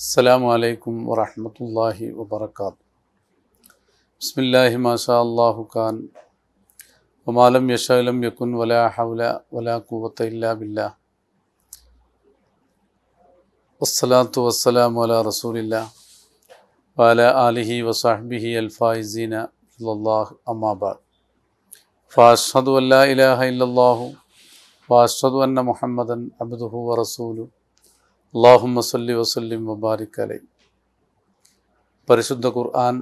السلام عليكم ورحمة الله وبركاته بسم الله ما شاء الله كان وما لم يشاء لم يكن ولا حول ولا قوة إلا بالله والصلاة والسلام على رسول الله وعلى آله وصحبه الفائزين رضي الله أما بعد فأشهد أن لا إله إلا الله وأشهد أن محمدا عبده ورسوله അള്ളാഹുമ്മ സല്ലി വസ്ലിം വബാരിക് അലൈ പരിശുദ്ധ ഖുർആൻ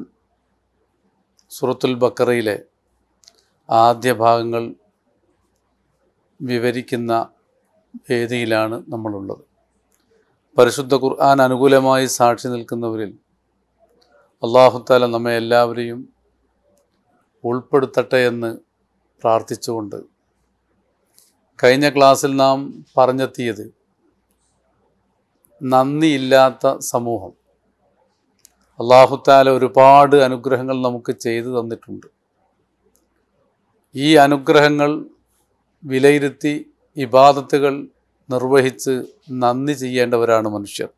സുറത്തുൽ ബക്കറയിലെ ആദ്യ ഭാഗങ്ങൾ വിവരിക്കുന്ന വേദിയിലാണ് നമ്മളുള്ളത് പരിശുദ്ധ ഖുർആൻ അനുകൂലമായി സാക്ഷി നിൽക്കുന്നവരിൽ അള്ളാഹുത്താല നമ്മെ എല്ലാവരെയും ഉൾപ്പെടുത്തട്ടെ എന്ന് പ്രാർത്ഥിച്ചുകൊണ്ട് കഴിഞ്ഞ ക്ലാസ്സിൽ നാം പറഞ്ഞെത്തിയത് നന്ദിയില്ലാത്ത സമൂഹം അള്ളാഹുത്താല ഒരുപാട് അനുഗ്രഹങ്ങൾ നമുക്ക് ചെയ്തു തന്നിട്ടുണ്ട് ഈ അനുഗ്രഹങ്ങൾ വിലയിരുത്തി ഇബാദത്തുകൾ നിർവഹിച്ച് നന്ദി ചെയ്യേണ്ടവരാണ് മനുഷ്യർ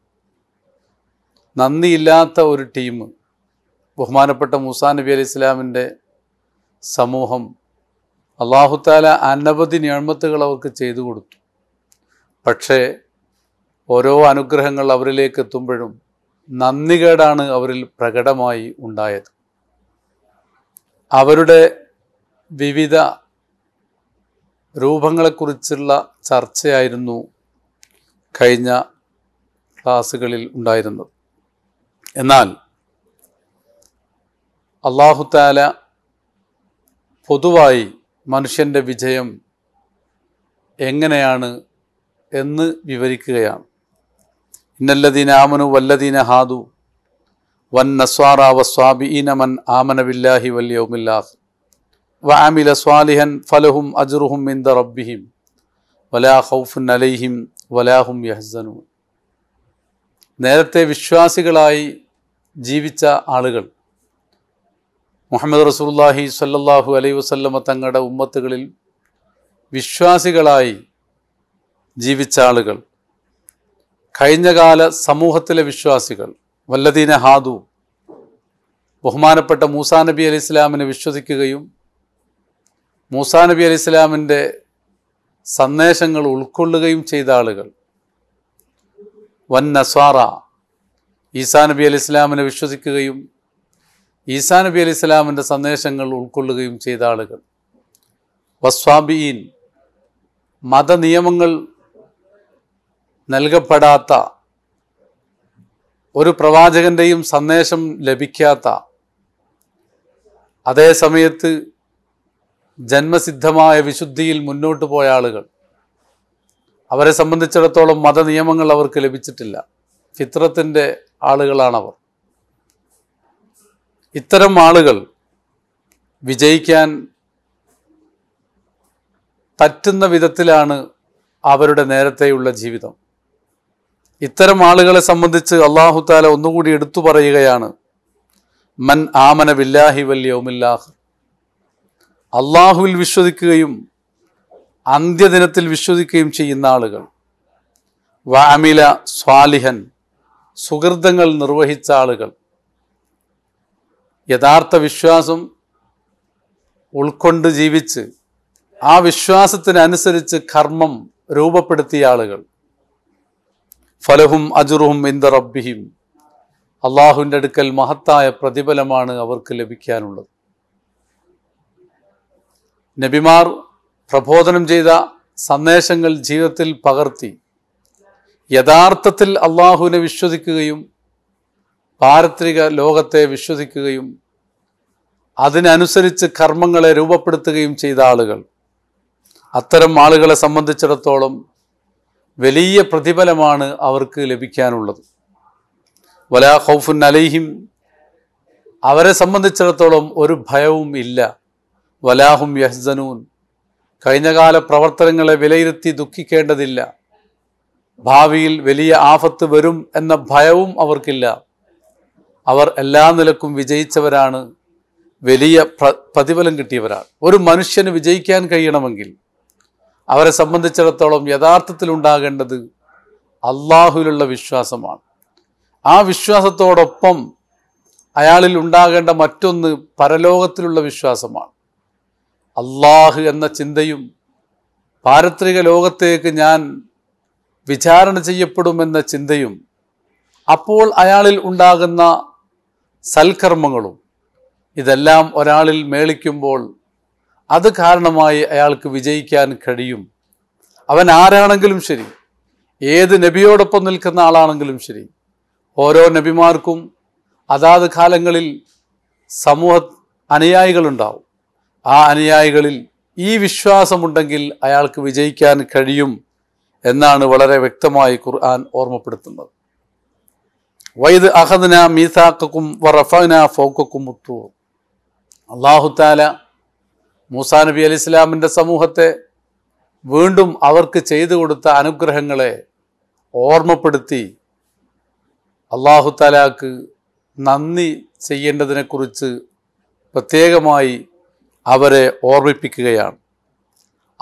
നന്ദിയില്ലാത്ത ഒരു ടീം ബഹുമാനപ്പെട്ട മൂസാ നബി അലി ഇസ്ലാമിൻ്റെ സമൂഹം അള്ളാഹുത്താല അനവധി ഞാൻമത്തുകൾ അവർക്ക് ചെയ്തു കൊടുത്തു പക്ഷേ ഓരോ അനുഗ്രഹങ്ങൾ അവരിലേക്ക് എത്തുമ്പോഴും നന്ദികേടാണ് അവരിൽ പ്രകടമായി ഉണ്ടായത് അവരുടെ വിവിധ രൂപങ്ങളെക്കുറിച്ചുള്ള ചർച്ചയായിരുന്നു കഴിഞ്ഞ ക്ലാസ്സുകളിൽ ഉണ്ടായിരുന്നത് എന്നാൽ അള്ളാഹുത്താല പൊതുവായി മനുഷ്യൻ്റെ വിജയം എങ്ങനെയാണ് എന്ന് വിവരിക്കുകയാണ് ഇന്നല്ലദീന ആമനു വല്ലദീന ഹാദു വൻ നസ്വാറ വസ്വാബിഇന മൻ ആമന വില്ലാഹി വല്യൗമില്ലാഹ് വ ആമില സ്വാലിഹൻ ഫലഹും അജുറുഹും ഇന്ദ റബ്ബിഹിം വലാ ഹൗഫുൻ അലൈഹിം വലാഹും യഹ്സനു നേരത്തെ വിശ്വാസികളായി ജീവിച്ച ആളുകൾ മുഹമ്മദ് റസൂല്ലാഹി സല്ലാഹു അലൈ വസല്ലമ തങ്ങളുടെ ഉമ്മത്തുകളിൽ വിശ്വാസികളായി ജീവിച്ച ആളുകൾ കഴിഞ്ഞകാല സമൂഹത്തിലെ വിശ്വാസികൾ വല്ലദീന ഹാദു ബഹുമാനപ്പെട്ട മൂസാ നബി അലി ഇസ്ലാമിനെ വിശ്വസിക്കുകയും മൂസാ നബി അലി ഇസ്ലാമിൻ്റെ സന്ദേശങ്ങൾ ഉൾക്കൊള്ളുകയും ചെയ്ത ആളുകൾ വൻ നസ്വാറ ഈസാ നബി അലി ഇസ്ലാമിനെ വിശ്വസിക്കുകയും ഈസാ നബി അലി ഇസ്ലാമിൻ്റെ സന്ദേശങ്ങൾ ഉൾക്കൊള്ളുകയും ചെയ്ത ആളുകൾ വസ്വാബിയീൻ മതനിയമങ്ങൾ നൽകപ്പെടാത്ത ഒരു പ്രവാചകന്റെയും സന്ദേശം ലഭിക്കാത്ത അതേ സമയത്ത് ജന്മസിദ്ധമായ വിശുദ്ധിയിൽ മുന്നോട്ട് പോയ ആളുകൾ അവരെ സംബന്ധിച്ചിടത്തോളം മതനിയമങ്ങൾ അവർക്ക് ലഭിച്ചിട്ടില്ല ഫിത്രത്തിൻ്റെ ആളുകളാണവർ ഇത്തരം ആളുകൾ വിജയിക്കാൻ പറ്റുന്ന വിധത്തിലാണ് അവരുടെ നേരത്തെയുള്ള ജീവിതം ഇത്തരം ആളുകളെ സംബന്ധിച്ച് അള്ളാഹു താല ഒന്നുകൂടി എടുത്തു പറയുകയാണ് മൻ ആമന ബില്ലാഹി വല്യോമില്ലാഹ് അള്ളാഹുവിൽ വിശ്വസിക്കുകയും അന്ത്യദിനത്തിൽ വിശ്വസിക്കുകയും ചെയ്യുന്ന ആളുകൾ വാമില സ്വാലിഹൻ സുഹൃതങ്ങൾ നിർവഹിച്ച ആളുകൾ യഥാർത്ഥ വിശ്വാസം ഉൾക്കൊണ്ട് ജീവിച്ച് ആ വിശ്വാസത്തിനനുസരിച്ച് കർമ്മം രൂപപ്പെടുത്തിയ ആളുകൾ ഫലഹും അജുറും ഇന്ദ റബ്ബിഹിം അള്ളാഹുവിൻ്റെ അടുക്കൽ മഹത്തായ പ്രതിഫലമാണ് അവർക്ക് ലഭിക്കാനുള്ളത് നബിമാർ പ്രബോധനം ചെയ്ത സന്ദേശങ്ങൾ ജീവിതത്തിൽ പകർത്തി യഥാർത്ഥത്തിൽ അള്ളാഹുവിനെ വിശ്വസിക്കുകയും പാരത്രിക ലോകത്തെ വിശ്വസിക്കുകയും അതിനനുസരിച്ച് കർമ്മങ്ങളെ രൂപപ്പെടുത്തുകയും ചെയ്ത ആളുകൾ അത്തരം ആളുകളെ സംബന്ധിച്ചിടത്തോളം വലിയ പ്രതിഫലമാണ് അവർക്ക് ലഭിക്കാനുള്ളത് വലാ ഹൗഫുൻ അലൈഹിം അവരെ സംബന്ധിച്ചിടത്തോളം ഒരു ഭയവും ഇല്ല വലാഹും യഹ്സനൂൻ കഴിഞ്ഞകാല പ്രവർത്തനങ്ങളെ വിലയിരുത്തി ദുഃഖിക്കേണ്ടതില്ല ഭാവിയിൽ വലിയ ആഫത്ത് വരും എന്ന ഭയവും അവർക്കില്ല അവർ എല്ലാ നിലക്കും വിജയിച്ചവരാണ് വലിയ പ്രതിഫലം കിട്ടിയവരാണ് ഒരു മനുഷ്യന് വിജയിക്കാൻ കഴിയണമെങ്കിൽ അവരെ സംബന്ധിച്ചിടത്തോളം യഥാർത്ഥത്തിൽ ഉണ്ടാകേണ്ടത് അള്ളാഹുവിലുള്ള വിശ്വാസമാണ് ആ വിശ്വാസത്തോടൊപ്പം അയാളിൽ ഉണ്ടാകേണ്ട മറ്റൊന്ന് പരലോകത്തിലുള്ള വിശ്വാസമാണ് അള്ളാഹു എന്ന ചിന്തയും പാരത്രിക ലോകത്തേക്ക് ഞാൻ വിചാരണ ചെയ്യപ്പെടുമെന്ന ചിന്തയും അപ്പോൾ അയാളിൽ ഉണ്ടാകുന്ന സൽക്കർമ്മങ്ങളും ഇതെല്ലാം ഒരാളിൽ മേളിക്കുമ്പോൾ അത് കാരണമായി അയാൾക്ക് വിജയിക്കാൻ കഴിയും അവൻ ആരാണെങ്കിലും ശരി ഏത് നബിയോടൊപ്പം നിൽക്കുന്ന ആളാണെങ്കിലും ശരി ഓരോ നബിമാർക്കും അതാത് കാലങ്ങളിൽ സമൂഹ അനുയായികളുണ്ടാവും ആ അനുയായികളിൽ ഈ വിശ്വാസമുണ്ടെങ്കിൽ അയാൾക്ക് വിജയിക്കാൻ കഴിയും എന്നാണ് വളരെ വ്യക്തമായി ഖുർആൻ ഓർമ്മപ്പെടുത്തുന്നത് വൈദ് അഹദന മീസാക്കും വറഫന ഫോക്കും മുത്തു അള്ളാഹുത്താല മൂസാ നബി അലി ഇസ്ലാമിൻ്റെ സമൂഹത്തെ വീണ്ടും അവർക്ക് ചെയ്തു കൊടുത്ത അനുഗ്രഹങ്ങളെ ഓർമ്മപ്പെടുത്തി അള്ളാഹു തലാക്ക് നന്ദി ചെയ്യേണ്ടതിനെക്കുറിച്ച് പ്രത്യേകമായി അവരെ ഓർമ്മിപ്പിക്കുകയാണ്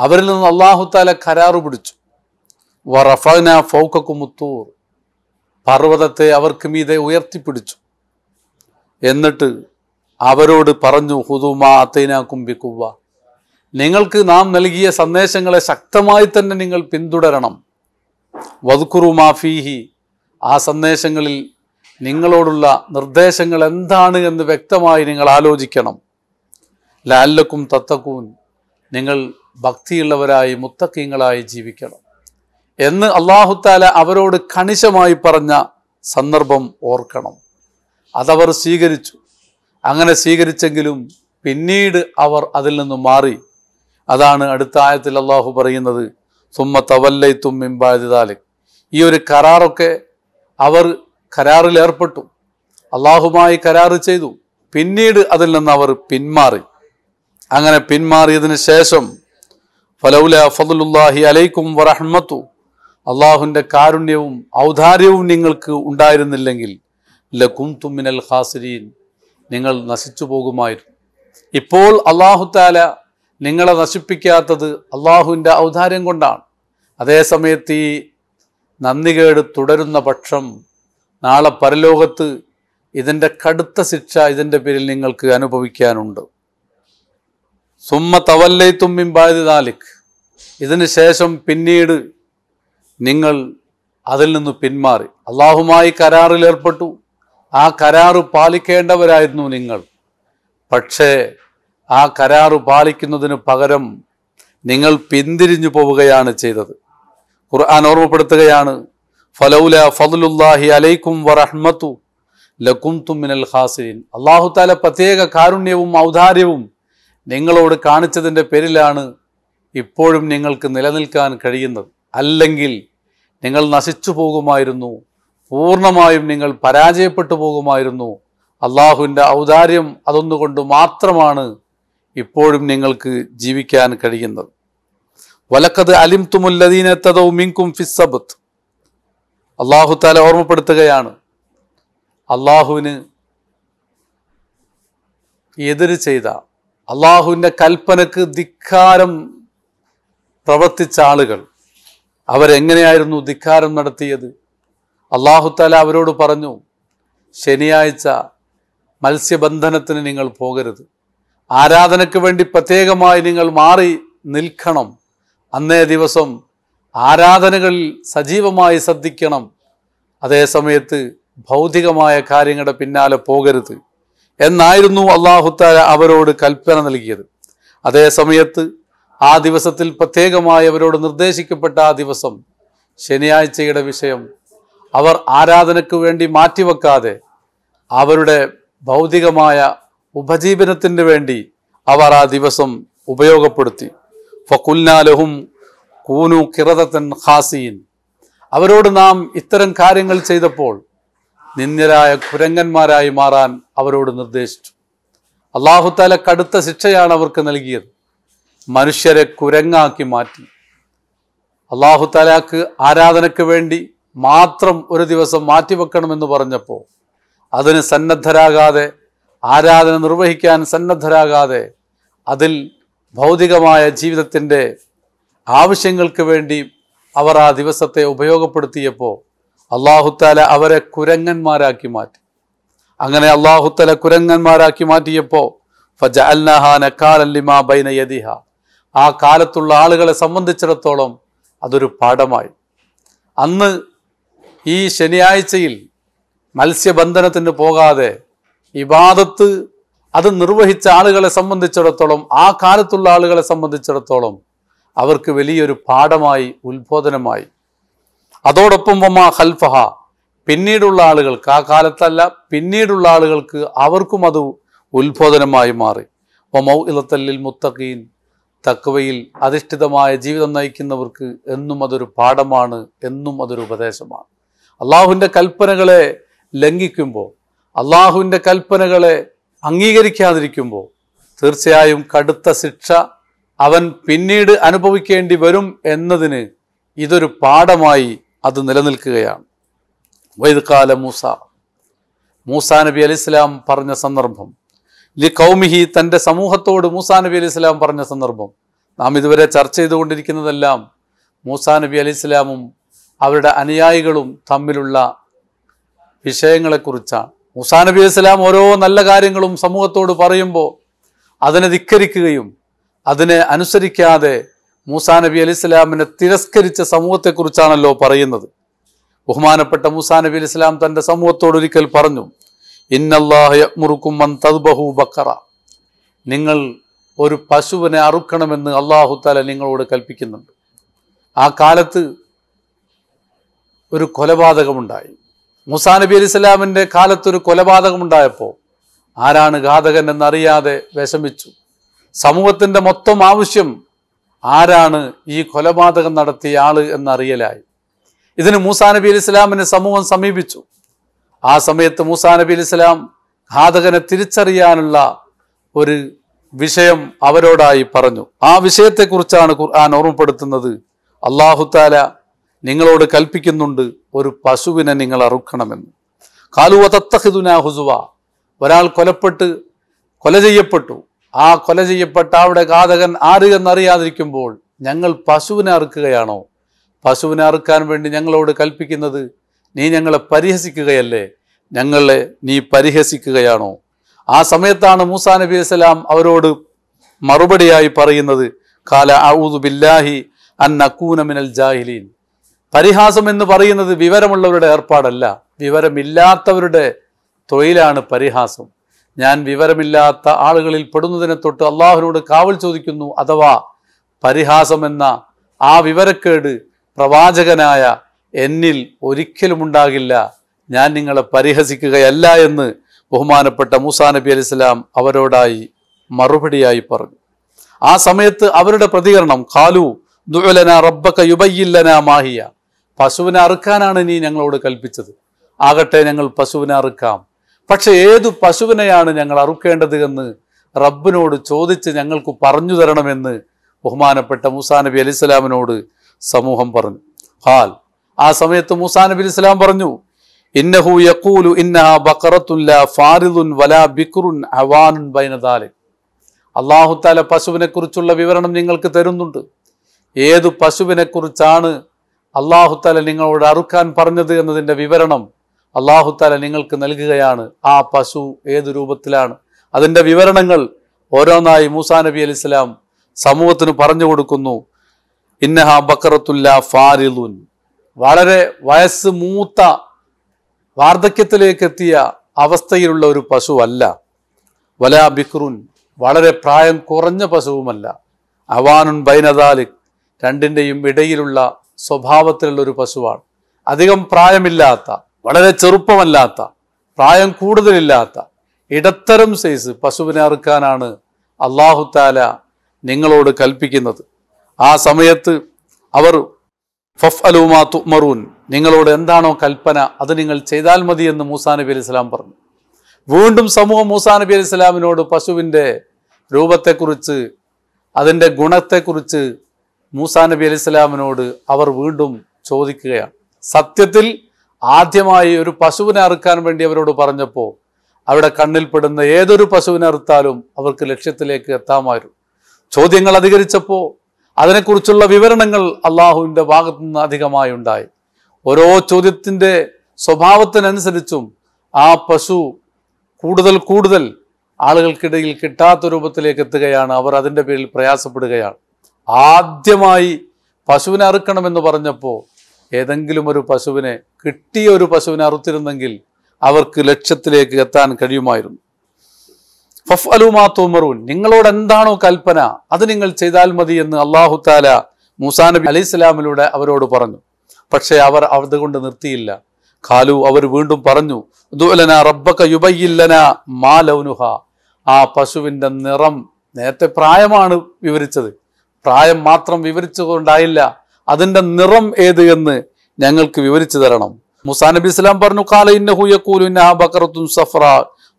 അവരിൽ നിന്ന് അള്ളാഹു താല കരാറ് പിടിച്ചു വറഫന ഫൗക്കുമുത്തൂർ പർവ്വതത്തെ അവർക്ക് മീതെ ഉയർത്തിപ്പിടിച്ചു എന്നിട്ട് അവരോട് പറഞ്ഞു ഹുദുമാ അത്തൈനാക്കും കുമ്പിക്കുവ നിങ്ങൾക്ക് നാം നൽകിയ സന്ദേശങ്ങളെ ശക്തമായി തന്നെ നിങ്ങൾ പിന്തുടരണം വതുക്കുറു മാഫീഹി ആ സന്ദേശങ്ങളിൽ നിങ്ങളോടുള്ള നിർദ്ദേശങ്ങൾ എന്താണ് എന്ന് വ്യക്തമായി നിങ്ങൾ ആലോചിക്കണം ലാല്ലക്കും തത്തക്കൂൻ നിങ്ങൾ ഭക്തിയുള്ളവരായി മുത്തക്കീങ്ങളായി ജീവിക്കണം എന്ന് അള്ളാഹുത്താല അവരോട് കണിശമായി പറഞ്ഞ സന്ദർഭം ഓർക്കണം അതവർ സ്വീകരിച്ചു അങ്ങനെ സ്വീകരിച്ചെങ്കിലും പിന്നീട് അവർ അതിൽ നിന്ന് മാറി അതാണ് അടുത്ത ആയത്തിൽ അള്ളാഹു പറയുന്നത് സുമ്മ തവല്ലൈ തുമ്മിമ്പാതിദാല് ഈ ഒരു കരാറൊക്കെ അവർ കരാറിൽ ഏർപ്പെട്ടു അള്ളാഹുമായി കരാറ് ചെയ്തു പിന്നീട് അതിൽ നിന്ന് അവർ പിന്മാറി അങ്ങനെ പിന്മാറിയതിന് ശേഷം ഫലൗല ഫതുലുല്ലാഹി അലൈക്കും വറഹ്മത്തു അള്ളാഹുവിൻ്റെ കാരുണ്യവും ഔദാര്യവും നിങ്ങൾക്ക് ഉണ്ടായിരുന്നില്ലെങ്കിൽ ലഖും തുമ്മിനൽ ഖാസിരീൻ നിങ്ങൾ നശിച്ചു പോകുമായിരുന്നു ഇപ്പോൾ അള്ളാഹുത്താല നിങ്ങളെ നശിപ്പിക്കാത്തത് അള്ളാഹുവിൻ്റെ ഔദാര്യം കൊണ്ടാണ് അതേസമയത്ത് ഈ നന്ദികേട് തുടരുന്ന പക്ഷം നാളെ പരലോകത്ത് ഇതിൻ്റെ കടുത്ത ശിക്ഷ ഇതിൻ്റെ പേരിൽ നിങ്ങൾക്ക് അനുഭവിക്കാനുണ്ട് സുമ്മ തവല്ലൈ തുമ്മിൻ ബാധി നാലിക് ഇതിന് ശേഷം പിന്നീട് നിങ്ങൾ അതിൽ നിന്ന് പിന്മാറി അള്ളാഹുമായി കരാറിൽ ഏർപ്പെട്ടു ആ കരാറ് പാലിക്കേണ്ടവരായിരുന്നു നിങ്ങൾ പക്ഷേ ആ കരാറ് പാലിക്കുന്നതിന് പകരം നിങ്ങൾ പിന്തിരിഞ്ഞു പോവുകയാണ് ചെയ്തത് ഖുർആൻ ഓർമ്മപ്പെടുത്തുകയാണ് ഫലൗല ഫതുലുല്ലാഹി അലൈക്കും വറഹ്മത്തു ലക്കും തുമ്മിനൽ ഹാസിൻ അള്ളാഹു താല പ്രത്യേക കാരുണ്യവും ഔദാര്യവും നിങ്ങളോട് കാണിച്ചതിൻ്റെ പേരിലാണ് ഇപ്പോഴും നിങ്ങൾക്ക് നിലനിൽക്കാൻ കഴിയുന്നത് അല്ലെങ്കിൽ നിങ്ങൾ നശിച്ചു പോകുമായിരുന്നു പൂർണ്ണമായും നിങ്ങൾ പരാജയപ്പെട്ടു പോകുമായിരുന്നു അള്ളാഹുവിൻ്റെ ഔദാര്യം അതൊന്നുകൊണ്ട് മാത്രമാണ് ഇപ്പോഴും നിങ്ങൾക്ക് ജീവിക്കാൻ കഴിയുന്നത് വലക്കത് അലിം തുമുല്ലദീന മിങ്കും ഫിസബത്ത് അള്ളാഹു താല ഓർമ്മപ്പെടുത്തുകയാണ് അള്ളാഹുവിന് എതിര് ചെയ്ത അള്ളാഹുവിൻ്റെ കൽപ്പനക്ക് ധിക്കാരം പ്രവർത്തിച്ച ആളുകൾ അവരെങ്ങനെയായിരുന്നു ധിക്കാരം നടത്തിയത് അള്ളാഹുത്താല അവരോട് പറഞ്ഞു ശനിയാഴ്ച മത്സ്യബന്ധനത്തിന് നിങ്ങൾ പോകരുത് ആരാധനയ്ക്ക് വേണ്ടി പ്രത്യേകമായി നിങ്ങൾ മാറി നിൽക്കണം അന്നേ ദിവസം ആരാധനകളിൽ സജീവമായി ശ്രദ്ധിക്കണം അതേസമയത്ത് ഭൗതികമായ കാര്യങ്ങളുടെ പിന്നാലെ പോകരുത് എന്നായിരുന്നു അള്ളാഹുത്താല അവരോട് കൽപ്പന നൽകിയത് അതേസമയത്ത് ആ ദിവസത്തിൽ പ്രത്യേകമായി അവരോട് നിർദ്ദേശിക്കപ്പെട്ട ആ ദിവസം ശനിയാഴ്ചയുടെ വിഷയം അവർ ആരാധനയ്ക്ക് വേണ്ടി മാറ്റിവെക്കാതെ അവരുടെ ഭൗതികമായ ഉപജീവനത്തിന് വേണ്ടി അവർ ആ ദിവസം ഉപയോഗപ്പെടുത്തി ഫക്കുൽനാലഹും കൂനു കിറതത്തൻ ഖാസീൻ അവരോട് നാം ഇത്തരം കാര്യങ്ങൾ ചെയ്തപ്പോൾ നിന്ദരായ കുരങ്ങന്മാരായി മാറാൻ അവരോട് നിർദ്ദേശിച്ചു അള്ളാഹുത്താല കടുത്ത ശിക്ഷയാണ് അവർക്ക് നൽകിയത് മനുഷ്യരെ കുരങ്ങാക്കി മാറ്റി അള്ളാഹുത്താലാക്ക് ആരാധനയ്ക്ക് വേണ്ടി മാത്രം ഒരു ദിവസം മാറ്റിവെക്കണമെന്ന് പറഞ്ഞപ്പോൾ അതിന് സന്നദ്ധരാകാതെ ആരാധന നിർവഹിക്കാൻ സന്നദ്ധരാകാതെ അതിൽ ഭൗതികമായ ജീവിതത്തിൻ്റെ ആവശ്യങ്ങൾക്ക് വേണ്ടി അവർ ആ ദിവസത്തെ ഉപയോഗപ്പെടുത്തിയപ്പോൾ അള്ളാഹുത്താല അവരെ കുരങ്ങന്മാരാക്കി മാറ്റി അങ്ങനെ അള്ളാഹുത്തല കുരങ്ങന്മാരാക്കി മാറ്റിയപ്പോൾ ഫജ അൽനഹ ബൈന യദിഹ ആ കാലത്തുള്ള ആളുകളെ സംബന്ധിച്ചിടത്തോളം അതൊരു പാഠമായി അന്ന് ഈ ശനിയാഴ്ചയിൽ മത്സ്യബന്ധനത്തിന് പോകാതെ ഇബാദത്ത് അത് നിർവഹിച്ച ആളുകളെ സംബന്ധിച്ചിടത്തോളം ആ കാലത്തുള്ള ആളുകളെ സംബന്ധിച്ചിടത്തോളം അവർക്ക് വലിയൊരു പാഠമായി ഉത്ബോധനമായി അതോടൊപ്പം വമ്മ ഹൽഫഹ പിന്നീടുള്ള ആളുകൾക്ക് ആ കാലത്തല്ല പിന്നീടുള്ള ആളുകൾക്ക് അവർക്കും അത് ഉത്ബോധനമായി മാറി വമൗ ഇലത്തല്ലിൽ മുത്തഖീൻ തക്വയിൽ അധിഷ്ഠിതമായ ജീവിതം നയിക്കുന്നവർക്ക് എന്നും അതൊരു പാഠമാണ് എന്നും അതൊരു ഉപദേശമാണ് അള്ളാഹുവിൻ്റെ കൽപ്പനകളെ ലംഘിക്കുമ്പോൾ അള്ളാഹുവിൻ്റെ കൽപ്പനകളെ അംഗീകരിക്കാതിരിക്കുമ്പോൾ തീർച്ചയായും കടുത്ത ശിക്ഷ അവൻ പിന്നീട് അനുഭവിക്കേണ്ടി വരും എന്നതിന് ഇതൊരു പാഠമായി അത് നിലനിൽക്കുകയാണ് വൈദ്കാല മൂസ മൂസാ നബി അലി ഇസ്ലാം പറഞ്ഞ സന്ദർഭം ലി കൗമിഹി തൻ്റെ സമൂഹത്തോട് മൂസാ നബി അലി ഇസ്ലാം പറഞ്ഞ സന്ദർഭം നാം ഇതുവരെ ചർച്ച ചെയ്തുകൊണ്ടിരിക്കുന്നതെല്ലാം മൂസാ നബി അലി ഇസ്ലാമും അവരുടെ അനുയായികളും തമ്മിലുള്ള വിഷയങ്ങളെക്കുറിച്ചാണ് മുസാ നബി ഇസ്ലാം ഓരോ നല്ല കാര്യങ്ങളും സമൂഹത്തോട് പറയുമ്പോൾ അതിനെ ധിക്കരിക്കുകയും അതിനെ അനുസരിക്കാതെ മൂസാ നബി അലി ഇസ്ലാമിനെ തിരസ്കരിച്ച സമൂഹത്തെക്കുറിച്ചാണല്ലോ പറയുന്നത് ബഹുമാനപ്പെട്ട മൂസാ നബി അലി ഇസ്ലാം തൻ്റെ സമൂഹത്തോട് ഒരിക്കൽ പറഞ്ഞു ഇന്നല്ലാഹുറുക്കും തദ്ബഹു ബക്കറ നിങ്ങൾ ഒരു പശുവിനെ അറുക്കണമെന്ന് അള്ളാഹു താല നിങ്ങളോട് കൽപ്പിക്കുന്നുണ്ട് ആ കാലത്ത് ഒരു കൊലപാതകമുണ്ടായി മുസാ നബി അലി ഇസ്ലാമിൻ്റെ കാലത്തൊരു കൊലപാതകമുണ്ടായപ്പോൾ ആരാണ് ഘാതകൻ എന്നറിയാതെ വിഷമിച്ചു സമൂഹത്തിൻ്റെ മൊത്തം ആവശ്യം ആരാണ് ഈ കൊലപാതകം നടത്തിയ ആള് എന്നറിയലായി ഇതിന് മൂസാ നബി അലി ഇസ്ലാമിനെ സമൂഹം സമീപിച്ചു ആ സമയത്ത് മൂസാ നബി അലി ഇസ്ലാം ഘാതകനെ തിരിച്ചറിയാനുള്ള ഒരു വിഷയം അവരോടായി പറഞ്ഞു ആ വിഷയത്തെക്കുറിച്ചാണ് ഖുർആൻ ഓർമ്മപ്പെടുത്തുന്നത് അള്ളാഹുത്താല നിങ്ങളോട് കൽപ്പിക്കുന്നുണ്ട് ഒരു പശുവിനെ നിങ്ങൾ അറുക്കണമെന്ന് കാലുവതത്തഹിദുനാ ഹുസുവ ഒരാൾ കൊലപ്പെട്ട് കൊല ചെയ്യപ്പെട്ടു ആ കൊല ചെയ്യപ്പെട്ട അവിടെ ഘാതകൻ ആര് എന്നറിയാതിരിക്കുമ്പോൾ ഞങ്ങൾ പശുവിനെ അറുക്കുകയാണോ പശുവിനെ അറുക്കാൻ വേണ്ടി ഞങ്ങളോട് കൽപ്പിക്കുന്നത് നീ ഞങ്ങളെ പരിഹസിക്കുകയല്ലേ ഞങ്ങളെ നീ പരിഹസിക്കുകയാണോ ആ സമയത്താണ് മൂസാ നബി അസ്സലാം അവരോട് മറുപടിയായി പറയുന്നത് കാല ഔദുബില്ലാഹി ബില്ലാഹി അൻ നക്കൂനമിനൽ ജാഹിലീൻ പരിഹാസം എന്ന് പറയുന്നത് വിവരമുള്ളവരുടെ ഏർപ്പാടല്ല വിവരമില്ലാത്തവരുടെ തൊഴിലാണ് പരിഹാസം ഞാൻ വിവരമില്ലാത്ത ആളുകളിൽ പെടുന്നതിനെ തൊട്ട് അള്ളാഹുനോട് കാവൽ ചോദിക്കുന്നു അഥവാ പരിഹാസം എന്ന ആ വിവരക്കേട് പ്രവാചകനായ എന്നിൽ ഒരിക്കലും ഉണ്ടാകില്ല ഞാൻ നിങ്ങളെ പരിഹസിക്കുകയല്ല എന്ന് ബഹുമാനപ്പെട്ട മൂസാ നബി അലിസ്ലാം അവരോടായി മറുപടിയായി പറഞ്ഞു ആ സമയത്ത് അവരുടെ പ്രതികരണം കാലു ദുലന റബ്ബക്ക യുബയ്യില്ലന മാഹിയ പശുവിനെ അറുക്കാനാണ് നീ ഞങ്ങളോട് കൽപ്പിച്ചത് ആകട്ടെ ഞങ്ങൾ പശുവിനെ അറുക്കാം പക്ഷെ ഏതു പശുവിനെയാണ് ഞങ്ങൾ അറുക്കേണ്ടത് എന്ന് റബ്ബിനോട് ചോദിച്ച് ഞങ്ങൾക്ക് പറഞ്ഞു തരണമെന്ന് ബഹുമാനപ്പെട്ട മൂസാ നബി അലിസ്ലാമിനോട് സമൂഹം പറഞ്ഞു ഹാൽ ആ സമയത്ത് മൂസാ നബി അലിസ്ലാം പറഞ്ഞു ഇന്നഹു യക്കൂലു ഇന്നഹ വലാ ബിക്റുൻ അവാനുൻ ബൈനദാലെ അള്ളാഹുത്താല പശുവിനെ കുറിച്ചുള്ള വിവരണം നിങ്ങൾക്ക് തരുന്നുണ്ട് ഏതു പശുവിനെ കുറിച്ചാണ് അള്ളാഹുത്തല നിങ്ങളോട് അറുക്കാൻ പറഞ്ഞത് എന്നതിൻ്റെ വിവരണം അള്ളാഹുത്തല നിങ്ങൾക്ക് നൽകുകയാണ് ആ പശു ഏത് രൂപത്തിലാണ് അതിൻ്റെ വിവരണങ്ങൾ ഓരോന്നായി മൂസാ നബി അലി ഇസ്ലാം സമൂഹത്തിന് പറഞ്ഞു കൊടുക്കുന്നു ഇന്നഹ ബക്കറത്തുല്ല ഫാരിലുൻ വളരെ വയസ്സ് മൂത്ത വാർദ്ധക്യത്തിലേക്ക് എത്തിയ അവസ്ഥയിലുള്ള ഒരു പശു അല്ല വല ബിക്രുൻ വളരെ പ്രായം കുറഞ്ഞ പശുവുമല്ല അവാനുൻ ബൈനദാലിക് രണ്ടിൻ്റെയും ഇടയിലുള്ള സ്വഭാവത്തിലുള്ള ഒരു പശുവാണ് അധികം പ്രായമില്ലാത്ത വളരെ ചെറുപ്പമല്ലാത്ത പ്രായം കൂടുതലില്ലാത്ത ഇടത്തരം സൈസ് പശുവിനെ അറുക്കാനാണ് അള്ളാഹുത്താല നിങ്ങളോട് കൽപ്പിക്കുന്നത് ആ സമയത്ത് അവർ ഫഫ് അലുമാ തുമറൂൻ നിങ്ങളോട് എന്താണോ കൽപ്പന അത് നിങ്ങൾ ചെയ്താൽ മതി എന്ന് മൂസാ നബി അലൈഹി പറഞ്ഞു വീണ്ടും സമൂഹം മൂസാ നബി അലൈഹി സ്വലാമിനോട് പശുവിൻ്റെ രൂപത്തെക്കുറിച്ച് അതിൻ്റെ ഗുണത്തെക്കുറിച്ച് മൂസാ നബി അലൈഹി സ്വലാമിനോട് അവർ വീണ്ടും ചോദിക്കുകയാണ് സത്യത്തിൽ ആദ്യമായി ഒരു പശുവിനെ അറുക്കാൻ വേണ്ടി അവരോട് പറഞ്ഞപ്പോൾ അവിടെ കണ്ണിൽപ്പെടുന്ന ഏതൊരു പശുവിനെ അറുത്താലും അവർക്ക് ലക്ഷ്യത്തിലേക്ക് എത്താമായിരുന്നു ചോദ്യങ്ങൾ അധികരിച്ചപ്പോൾ അതിനെക്കുറിച്ചുള്ള വിവരണങ്ങൾ അള്ളാഹുവിൻ്റെ ഭാഗത്തു നിന്ന് അധികമായി ഉണ്ടായി ഓരോ ചോദ്യത്തിൻ്റെ സ്വഭാവത്തിനനുസരിച്ചും ആ പശു കൂടുതൽ കൂടുതൽ ആളുകൾക്കിടയിൽ കിട്ടാത്ത രൂപത്തിലേക്ക് എത്തുകയാണ് അവർ അതിൻ്റെ പേരിൽ പ്രയാസപ്പെടുകയാണ് ആദ്യമായി പശുവിനെ അറുക്കണമെന്ന് പറഞ്ഞപ്പോൾ ഏതെങ്കിലും ഒരു പശുവിനെ കിട്ടിയ ഒരു പശുവിനെ അറുത്തിരുന്നെങ്കിൽ അവർക്ക് ലക്ഷ്യത്തിലേക്ക് എത്താൻ കഴിയുമായിരുന്നു ഫഫ് അലുമാ തോമറൂൻ നിങ്ങളോട് എന്താണോ കൽപ്പന അത് നിങ്ങൾ ചെയ്താൽ മതി എന്ന് അള്ളാഹു താല മൂസാ നബി അലൈഹി അവരോട് പറഞ്ഞു പക്ഷേ അവർ അതുകൊണ്ട് നിർത്തിയില്ല ഖാലു അവർ വീണ്ടും പറഞ്ഞു ദുലന റബ്ബക്ക യുബയില്ലന മാ ലൗനുഹ ആ പശുവിൻ്റെ നിറം നേരത്തെ പ്രായമാണ് വിവരിച്ചത് പ്രായം മാത്രം വിവരിച്ചു കൊണ്ടായില്ല അതിൻ്റെ നിറം ഏത് എന്ന് ഞങ്ങൾക്ക് വിവരിച്ചു തരണം മുസാ നബി ഇസ്ലാം പറഞ്ഞു കാല ഇന്നഹു യക്കൂലുന്ന സഫ്ര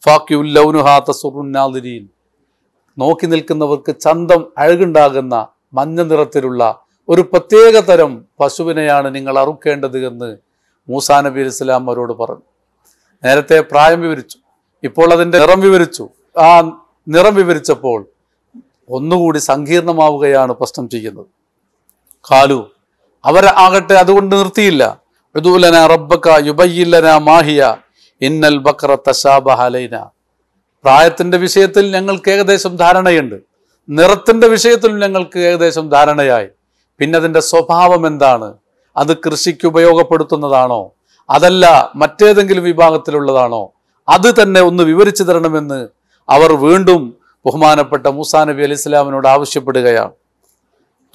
ഫാക്യുല്ലൗനുഹാത്തസുറുന്നാദിരീൻ നോക്കി നിൽക്കുന്നവർക്ക് ചന്തം അഴകുണ്ടാകുന്ന മഞ്ഞ നിറത്തിലുള്ള ഒരു പ്രത്യേക തരം പശുവിനെയാണ് നിങ്ങൾ അറുക്കേണ്ടത് എന്ന് മൂസാ നബി ഇസ്ലാം അവരോട് പറഞ്ഞു നേരത്തെ പ്രായം വിവരിച്ചു ഇപ്പോൾ അതിൻ്റെ നിറം വിവരിച്ചു ആ നിറം വിവരിച്ചപ്പോൾ ഒന്നുകൂടി സങ്കീർണമാവുകയാണ് പ്രശ്നം ചെയ്യുന്നത് കാലു അവരാകട്ടെ അതുകൊണ്ട് നിർത്തിയില്ല ഋതുലന റബ്ബക്ക യുബയ്യില്ലന മാഹിയ ഇന്നൽ ബക്ര തശാബഹലൈന പ്രായത്തിൻ്റെ വിഷയത്തിൽ ഞങ്ങൾക്ക് ഏകദേശം ധാരണയുണ്ട് നിറത്തിൻ്റെ വിഷയത്തിലും ഞങ്ങൾക്ക് ഏകദേശം ധാരണയായി പിന്നെ അതിൻ്റെ സ്വഭാവം എന്താണ് അത് കൃഷിക്ക് ഉപയോഗപ്പെടുത്തുന്നതാണോ അതല്ല മറ്റേതെങ്കിലും വിഭാഗത്തിലുള്ളതാണോ അത് തന്നെ ഒന്ന് വിവരിച്ചു തരണമെന്ന് അവർ വീണ്ടും ബഹുമാനപ്പെട്ട മൂസാ നബി അലി ഇസ്ലാമിനോട് ആവശ്യപ്പെടുകയാണ്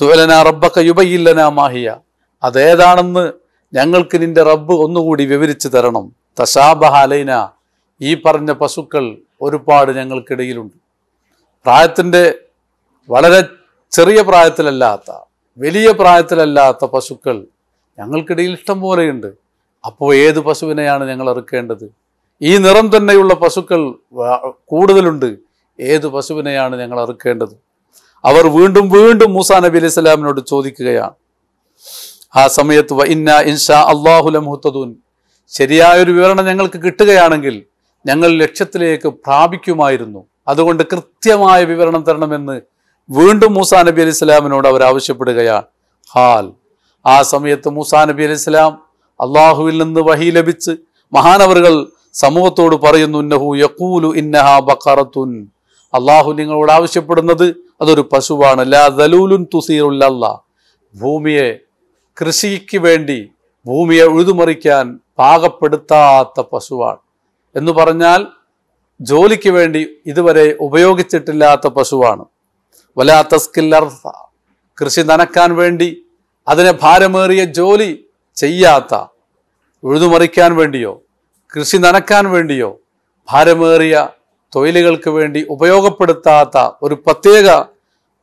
തുവലന റബ്ബക്ക യുബയില്ലന മാഹിയ അതേതാണെന്ന് ഞങ്ങൾക്ക് നിന്റെ റബ്ബ് ഒന്നുകൂടി വിവരിച്ചു തരണം തശാബഹ അലൈന ഈ പറഞ്ഞ പശുക്കൾ ഒരുപാട് ഞങ്ങൾക്കിടയിലുണ്ട് പ്രായത്തിൻ്റെ വളരെ ചെറിയ പ്രായത്തിലല്ലാത്ത വലിയ പ്രായത്തിലല്ലാത്ത പശുക്കൾ ഞങ്ങൾക്കിടയിൽ ഇഷ്ടം പോലെയുണ്ട് അപ്പോൾ ഏത് പശുവിനെയാണ് ഞങ്ങൾ അറുക്കേണ്ടത് ഈ നിറം തന്നെയുള്ള പശുക്കൾ കൂടുതലുണ്ട് ഏത് പശുവിനെയാണ് ഞങ്ങൾ അറുക്കേണ്ടത് അവർ വീണ്ടും വീണ്ടും മൂസാ നബി അലൈഹി സ്വലാമിനോട് ചോദിക്കുകയാണ് ആ സമയത്ത് ഇന്ന ഇൻഷാ അള്ളാഹുലമുഹത്തദൂൻ ശരിയായൊരു വിവരണം ഞങ്ങൾക്ക് കിട്ടുകയാണെങ്കിൽ ഞങ്ങൾ ലക്ഷ്യത്തിലേക്ക് പ്രാപിക്കുമായിരുന്നു അതുകൊണ്ട് കൃത്യമായ വിവരണം തരണമെന്ന് വീണ്ടും മൂസാ നബി അലൈഹി സ്വലാമിനോട് അവർ ആവശ്യപ്പെടുകയാണ് ഹാൽ ആ സമയത്ത് മൂസാ നബി അലൈഹി സ്വലാം അള്ളാഹുവിൽ നിന്ന് വഹി ലഭിച്ച് മഹാനവറുകൾ സമൂഹത്തോട് പറയുന്നു ഇന്നഹു യക്കൂലു ഇന്നഹ ബക്കറത്തുൻ അള്ളാഹു നിങ്ങളോട് ആവശ്യപ്പെടുന്നത് അതൊരു പശുവാണ് ലാ ദലൂലുൻ തുസീറുല്ല ഭൂമിയെ കൃഷിക്ക് വേണ്ടി ഭൂമിയെ ഉഴുതുമറിക്കാൻ പാകപ്പെടുത്താത്ത പശുവാണ് എന്ന് പറഞ്ഞാൽ ജോലിക്ക് വേണ്ടി ഇതുവരെ ഉപയോഗിച്ചിട്ടില്ലാത്ത പശുവാണ് വലാ തസ്കില്ലർത്ത കൃഷി നനക്കാൻ വേണ്ടി അതിനെ ഭാരമേറിയ ജോലി ചെയ്യാത്ത ഉഴുതുമറിക്കാൻ വേണ്ടിയോ കൃഷി നനക്കാൻ വേണ്ടിയോ ഭാരമേറിയ തൊഴിലുകൾക്ക് വേണ്ടി ഉപയോഗപ്പെടുത്താത്ത ഒരു പ്രത്യേക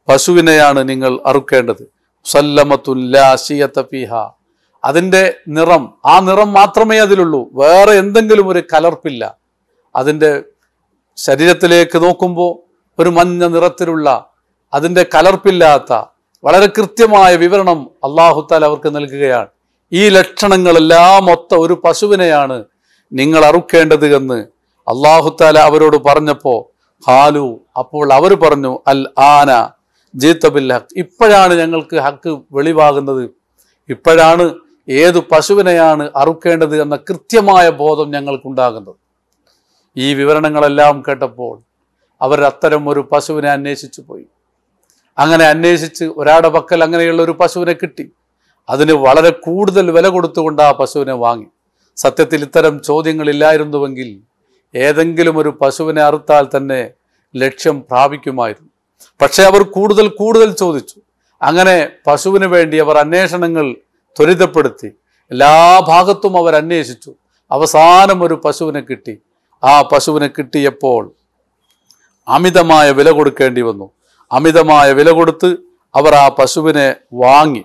പശുവിനെയാണ് നിങ്ങൾ അറുക്കേണ്ടത് സല്ലമത്തുല്ലാശിയത്തപീഹ അതിൻ്റെ നിറം ആ നിറം മാത്രമേ അതിലുള്ളൂ വേറെ എന്തെങ്കിലും ഒരു കലർപ്പില്ല അതിൻ്റെ ശരീരത്തിലേക്ക് നോക്കുമ്പോൾ ഒരു മഞ്ഞ നിറത്തിലുള്ള അതിൻ്റെ കലർപ്പില്ലാത്ത വളരെ കൃത്യമായ വിവരണം അള്ളാഹുത്താൽ അവർക്ക് നൽകുകയാണ് ഈ ലക്ഷണങ്ങളെല്ലാം മൊത്ത ഒരു പശുവിനെയാണ് നിങ്ങൾ അറുക്കേണ്ടത് എന്ന് അള്ളാഹുത്താല അവരോട് പറഞ്ഞപ്പോ ഹാലു അപ്പോൾ അവർ പറഞ്ഞു അൽ ആന ജീത്തബിൽ ഹക്ക് ഇപ്പോഴാണ് ഞങ്ങൾക്ക് ഹക്ക് വെളിവാകുന്നത് ഇപ്പോഴാണ് ഏതു പശുവിനെയാണ് അറുക്കേണ്ടത് എന്ന കൃത്യമായ ബോധം ഞങ്ങൾക്കുണ്ടാകുന്നത് ഈ വിവരണങ്ങളെല്ലാം കേട്ടപ്പോൾ അവർ അത്തരം ഒരു പശുവിനെ അന്വേഷിച്ചു പോയി അങ്ങനെ അന്വേഷിച്ച് ഒരാടെ പക്കൽ അങ്ങനെയുള്ള ഒരു പശുവിനെ കിട്ടി അതിന് വളരെ കൂടുതൽ വില കൊടുത്തുകൊണ്ട് ആ പശുവിനെ വാങ്ങി സത്യത്തിൽ ഇത്തരം ചോദ്യങ്ങളില്ലായിരുന്നുവെങ്കിൽ ഏതെങ്കിലും ഒരു പശുവിനെ അറുത്താൽ തന്നെ ലക്ഷ്യം പ്രാപിക്കുമായിരുന്നു പക്ഷേ അവർ കൂടുതൽ കൂടുതൽ ചോദിച്ചു അങ്ങനെ പശുവിന് വേണ്ടി അവർ അന്വേഷണങ്ങൾ ത്വരിതപ്പെടുത്തി എല്ലാ ഭാഗത്തും അവർ അന്വേഷിച്ചു അവസാനം ഒരു പശുവിനെ കിട്ടി ആ പശുവിനെ കിട്ടിയപ്പോൾ അമിതമായ വില കൊടുക്കേണ്ടി വന്നു അമിതമായ വില കൊടുത്ത് അവർ ആ പശുവിനെ വാങ്ങി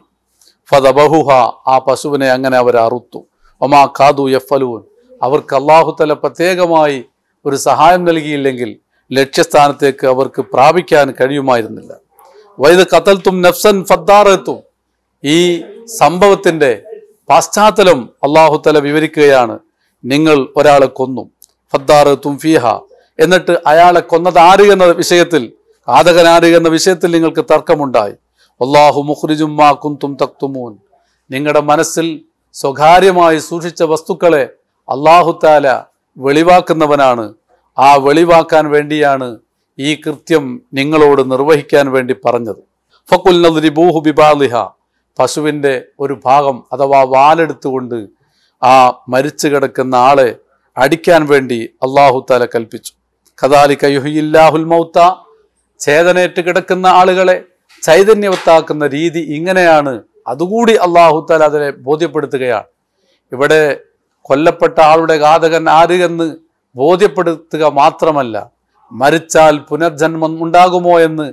ഫതബഹുഹ ആ പശുവിനെ അങ്ങനെ അവർ അറുത്തു ഒമാ കാതു എഫലൂൻ അവർക്ക് അള്ളാഹുത്തല പ്രത്യേകമായി ഒരു സഹായം നൽകിയില്ലെങ്കിൽ ലക്ഷ്യസ്ഥാനത്തേക്ക് അവർക്ക് പ്രാപിക്കാൻ കഴിയുമായിരുന്നില്ല വൈദ് കത്തൽത്തും നഫ്സൻ ഫദ്ദാറത്തും ഈ സംഭവത്തിൻ്റെ പാശ്ചാത്തലം അള്ളാഹുത്തല വിവരിക്കുകയാണ് നിങ്ങൾ ഒരാളെ കൊന്നു ഫദ്ദാറത്തും ഫീഹ എന്നിട്ട് അയാളെ കൊന്നത് ആര് എന്ന വിഷയത്തിൽ ആദകനാര് എന്ന വിഷയത്തിൽ നിങ്ങൾക്ക് തർക്കമുണ്ടായി അള്ളാഹു മുഖ്രിജുമാക്കും തും തക്തുമൂൻ നിങ്ങളുടെ മനസ്സിൽ സ്വകാര്യമായി സൂക്ഷിച്ച വസ്തുക്കളെ അള്ളാഹുത്താല വെളിവാക്കുന്നവനാണ് ആ വെളിവാക്കാൻ വേണ്ടിയാണ് ഈ കൃത്യം നിങ്ങളോട് നിർവഹിക്കാൻ വേണ്ടി പറഞ്ഞത് ഫക്കുൽ ബൂഹു ബിബാലിഹ പശുവിൻ്റെ ഒരു ഭാഗം അഥവാ വാലെടുത്തുകൊണ്ട് ആ മരിച്ചു കിടക്കുന്ന ആളെ അടിക്കാൻ വേണ്ടി അള്ളാഹുത്താല കൽപ്പിച്ചു കഥാലി കയുഹിയില്ലാഹുൽ മൗത്ത ചേതനേറ്റ് കിടക്കുന്ന ആളുകളെ ചൈതന്യവത്താക്കുന്ന രീതി ഇങ്ങനെയാണ് അതുകൂടി അള്ളാഹുത്താല അതിനെ ബോധ്യപ്പെടുത്തുകയാണ് ഇവിടെ കൊല്ലപ്പെട്ട ആളുടെ ഘാതകൻ ആര് എന്ന് ബോധ്യപ്പെടുത്തുക മാത്രമല്ല മരിച്ചാൽ പുനർജന്മം ഉണ്ടാകുമോ എന്ന്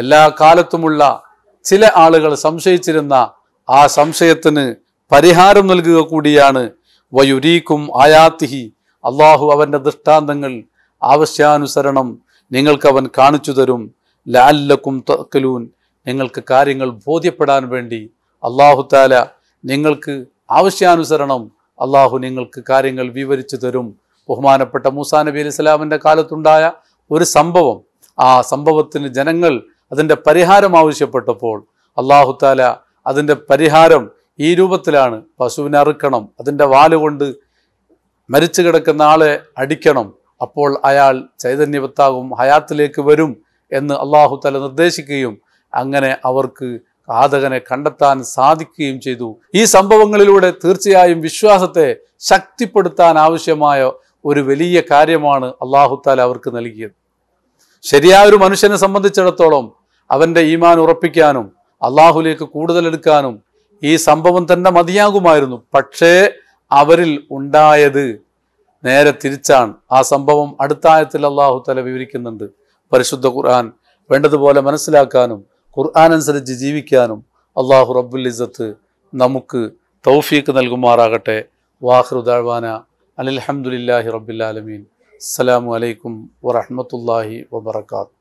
എല്ലാ കാലത്തുമുള്ള ചില ആളുകൾ സംശയിച്ചിരുന്ന ആ സംശയത്തിന് പരിഹാരം നൽകുക കൂടിയാണ് വയുരീക്കും ആയാത്തിഹി അള്ളാഹു അവൻ്റെ ദൃഷ്ടാന്തങ്ങൾ ആവശ്യാനുസരണം അവൻ കാണിച്ചു തരും ലാല്ലക്കും തക്കലൂൻ നിങ്ങൾക്ക് കാര്യങ്ങൾ ബോധ്യപ്പെടാൻ വേണ്ടി അള്ളാഹു താല നിങ്ങൾക്ക് ആവശ്യാനുസരണം അള്ളാഹു നിങ്ങൾക്ക് കാര്യങ്ങൾ വിവരിച്ചു തരും ബഹുമാനപ്പെട്ട മൂസാ നബി അലൈഹി സ്വലാമിൻ്റെ കാലത്തുണ്ടായ ഒരു സംഭവം ആ സംഭവത്തിന് ജനങ്ങൾ അതിൻ്റെ പരിഹാരം ആവശ്യപ്പെട്ടപ്പോൾ അള്ളാഹു താല അതിൻ്റെ പരിഹാരം ഈ രൂപത്തിലാണ് പശുവിനെ അറുക്കണം അതിൻ്റെ വാലുകൊണ്ട് മരിച്ചു കിടക്കുന്ന ആളെ അടിക്കണം അപ്പോൾ അയാൾ ചൈതന്യവത്താകും ഹയാത്തിലേക്ക് വരും എന്ന് അള്ളാഹു തല നിർദ്ദേശിക്കുകയും അങ്ങനെ അവർക്ക് ഘാതകനെ കണ്ടെത്താൻ സാധിക്കുകയും ചെയ്തു ഈ സംഭവങ്ങളിലൂടെ തീർച്ചയായും വിശ്വാസത്തെ ശക്തിപ്പെടുത്താൻ ആവശ്യമായ ഒരു വലിയ കാര്യമാണ് അള്ളാഹുത്താല അവർക്ക് നൽകിയത് ശരിയായ ഒരു മനുഷ്യനെ സംബന്ധിച്ചിടത്തോളം അവൻ്റെ ഈമാൻ ഉറപ്പിക്കാനും അള്ളാഹുലേക്ക് കൂടുതലെടുക്കാനും ഈ സംഭവം തന്നെ മതിയാകുമായിരുന്നു പക്ഷേ അവരിൽ ഉണ്ടായത് നേരെ തിരിച്ചാണ് ആ സംഭവം അടുത്തായത്തിൽ അള്ളാഹു തല വിവരിക്കുന്നുണ്ട് പരിശുദ്ധ ഖുർആൻ വേണ്ടതുപോലെ മനസ്സിലാക്കാനും ഖുർആൻ അനുസരിച്ച് ജീവിക്കാനും അള്ളാഹു റബ്ബുൽ ഇസത്ത് നമുക്ക് തൗഫീക്ക് നൽകുമാറാകട്ടെ വാഹ്റു ദാഴ്വാന അലഹമുല്ലാഹി റബ്ബുലാലമീൻ അസ്സാം വലൈക്കും വറഹമത്തല്ലാഹി വബർക്കാത്തു